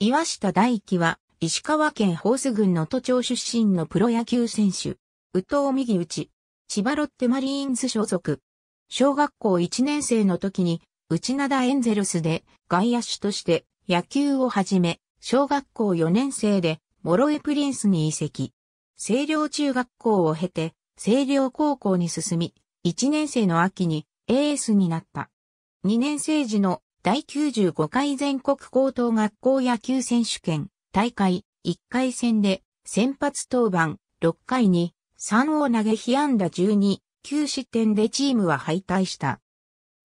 岩下大輝は、石川県ホース郡の都庁出身のプロ野球選手。宇藤右内。千葉ロッテマリーンズ所属。小学校1年生の時に、内灘エンゼルスで外野手として野球を始め、小学校4年生で諸江プリンスに移籍。星稜中学校を経て、星稜高校に進み、1年生の秋にエースになった。2年生時の第95回全国高等学校野球選手権大会1回戦で先発登板6回に3を投げ被安打12、9失点でチームは敗退した。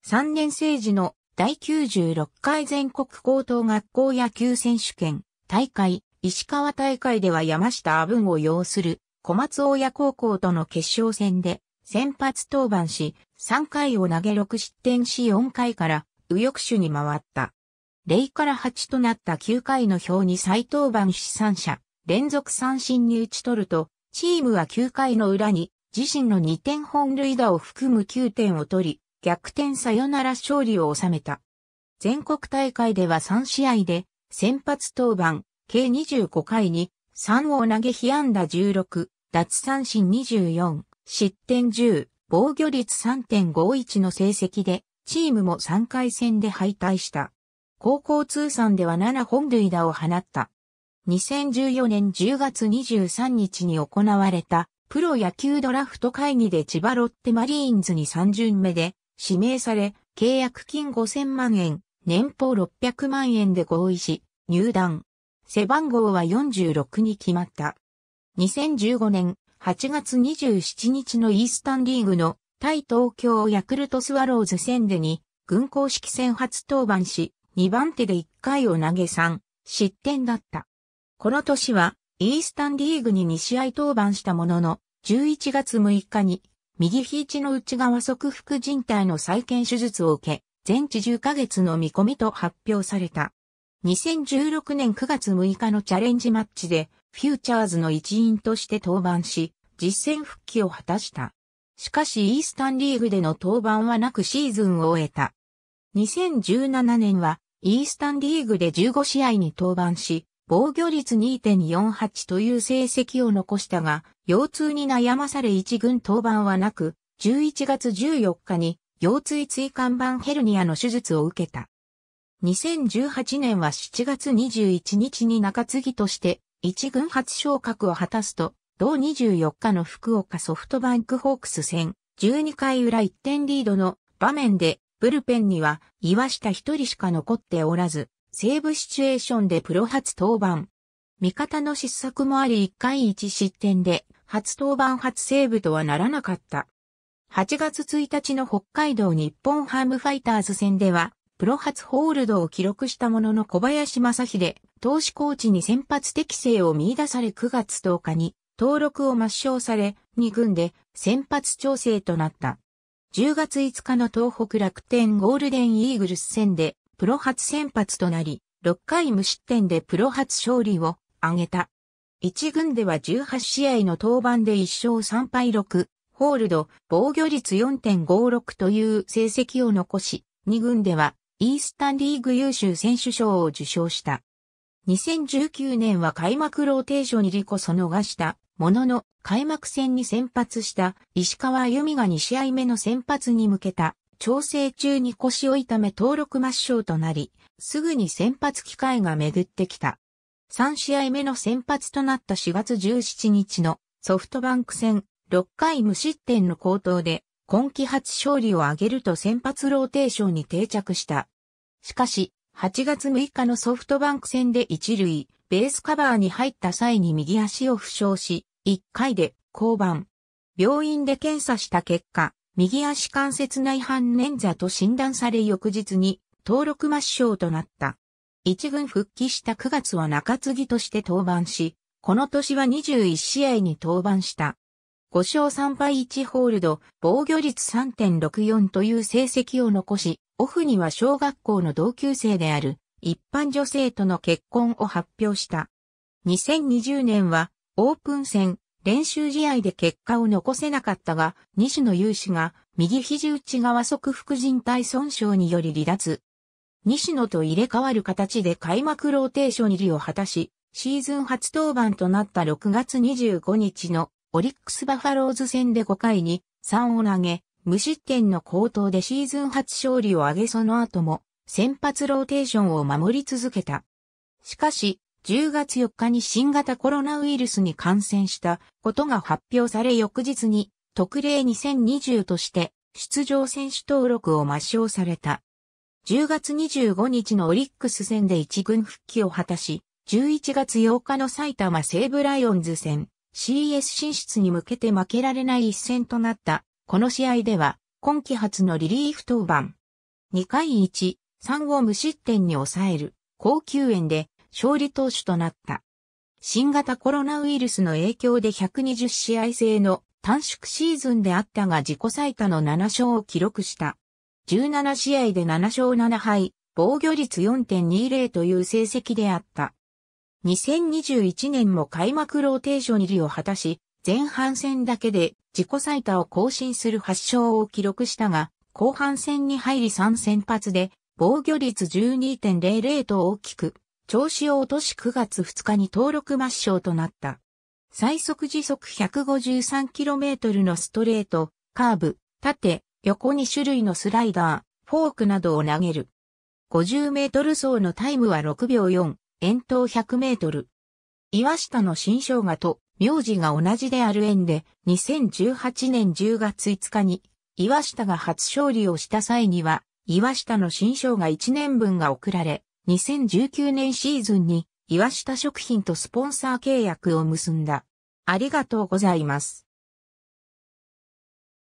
3年生時の第96回全国高等学校野球選手権大会石川大会では山下阿文を擁する小松親高校との決勝戦で先発登板し3回を投げ6失点し4回から右翼手に回った。0から8となった9回の表に再登板し三者、連続三振に打ち取ると、チームは9回の裏に自身の2点本塁打を含む9点を取り、逆転さよなら勝利を収めた。全国大会では3試合で、先発登板、計25回に、3を投げ被安打16、奪三振24、失点10、防御率3.51の成績で、チームも3回戦で敗退した。高校通算では7本塁打を放った。2014年10月23日に行われたプロ野球ドラフト会議で千葉ロッテマリーンズに3巡目で指名され契約金5000万円、年俸600万円で合意し入団。背番号は46に決まった。2015年8月27日のイースタンリーグの対東京ヤクルトスワローズ戦でに、軍公式戦初登板し、2番手で1回を投げ3、失点だった。この年は、イースタンリーグに2試合登板したものの、11月6日に、右肘の内側側副靭帯の再建手術を受け、全治10ヶ月の見込みと発表された。2016年9月6日のチャレンジマッチで、フューチャーズの一員として登板し、実戦復帰を果たした。しかしイースタンリーグでの登板はなくシーズンを終えた。2017年はイースタンリーグで15試合に登板し、防御率2.48という成績を残したが、腰痛に悩まされ一軍登板はなく、11月14日に腰椎椎間板ヘルニアの手術を受けた。2018年は7月21日に中継ぎとして一軍初昇格を果たすと、同24日の福岡ソフトバンクホークス戦、12回裏1点リードの場面で、ブルペンには岩下一人しか残っておらず、セーブシチュエーションでプロ初登板。味方の失策もあり1回1失点で、初登板初セーブとはならなかった。8月1日の北海道日本ハムファイターズ戦では、プロ初ホールドを記録したものの小林正秀、投手コーチに先発適性を見出され9月10日に登録を抹消され、2軍で先発調整となった。10月5日の東北楽天ゴールデンイーグルス戦でプロ初先発となり、6回無失点でプロ初勝利を挙げた。1軍では18試合の登板で1勝3敗6、ホールド、防御率4.56という成績を残し、2軍ではイースタンリーグ優秀選手賞を受賞した。2019年は開幕ローテーションにリコそ逃したものの、開幕戦に先発した石川由美が2試合目の先発に向けた調整中に腰を痛め登録抹消となり、すぐに先発機会が巡ってきた。3試合目の先発となった4月17日のソフトバンク戦6回無失点の高騰で今季初勝利を挙げると先発ローテーションに定着した。しかし、8月6日のソフトバンク戦で一塁、ベースカバーに入った際に右足を負傷し、1回で降板。病院で検査した結果、右足関節内反捻挫と診断され翌日に登録抹消となった。一軍復帰した9月は中継ぎとして登板し、この年は21試合に登板した。5勝3敗1ホールド、防御率3.64という成績を残し、オフには小学校の同級生である一般女性との結婚を発表した。2020年はオープン戦、練習試合で結果を残せなかったが、西野雄志が右肘内側側副人体損傷により離脱。西野と入れ替わる形で開幕ローテーション入りを果たし、シーズン初登板となった6月25日のオリックスバファローズ戦で5回に3を投げ、無失点の高投でシーズン初勝利を挙げその後も先発ローテーションを守り続けた。しかし、10月4日に新型コロナウイルスに感染したことが発表され翌日に特例2020として出場選手登録を抹消された。10月25日のオリックス戦で一軍復帰を果たし、11月8日の埼玉西武ライオンズ戦 CS 進出に向けて負けられない一戦となった。この試合では今季初のリリーフ登板。2回1、3を無失点に抑える。高級園で勝利投手となった。新型コロナウイルスの影響で120試合制の短縮シーズンであったが自己最多の7勝を記録した。17試合で7勝7敗、防御率4.20という成績であった。2021年も開幕ローテーション入りを果たし、前半戦だけで自己最多を更新する8勝を記録したが、後半戦に入り3先発で防御率12.00と大きく調子を落とし9月2日に登録抹消となった。最速時速 153km のストレート、カーブ、縦、横2種類のスライダー、フォークなどを投げる。50メートル走のタイムは6秒4、遠投100メートル。岩下の新生姜と名字が同じである縁で、2018年10月5日に、岩下が初勝利をした際には、岩下の新生姜1年分が送られ、2019年シーズンに岩下食品とスポンサー契約を結んだ。ありがとうございます。